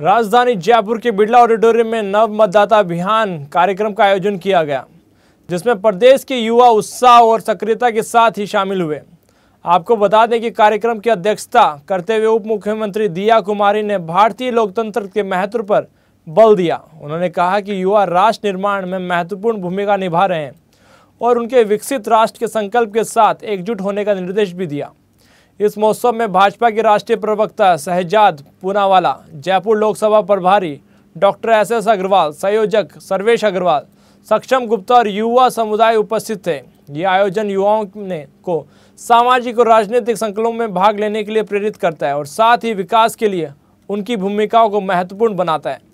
राजधानी जयपुर के बिड़ला ऑडिटोरियम में नव मतदाता अभियान कार्यक्रम का आयोजन किया गया जिसमें प्रदेश के युवा उत्साह और सक्रियता के साथ ही शामिल हुए आपको बता दें कि कार्यक्रम की अध्यक्षता करते हुए उप मुख्यमंत्री दिया कुमारी ने भारतीय लोकतंत्र के महत्व पर बल दिया उन्होंने कहा कि युवा राष्ट्र निर्माण में महत्वपूर्ण भूमिका निभा रहे हैं और उनके विकसित राष्ट्र के संकल्प के साथ एकजुट होने का निर्देश भी दिया इस महोत्सव में भाजपा के राष्ट्रीय प्रवक्ता शहजाद पूनावाला जयपुर लोकसभा प्रभारी डॉक्टर एस एस अग्रवाल संयोजक सर्वेश अग्रवाल सक्षम गुप्ता और युवा समुदाय उपस्थित थे ये आयोजन युवाओं ने को सामाजिक और राजनीतिक संकलों में भाग लेने के लिए प्रेरित करता है और साथ ही विकास के लिए उनकी भूमिकाओं को महत्वपूर्ण बनाता है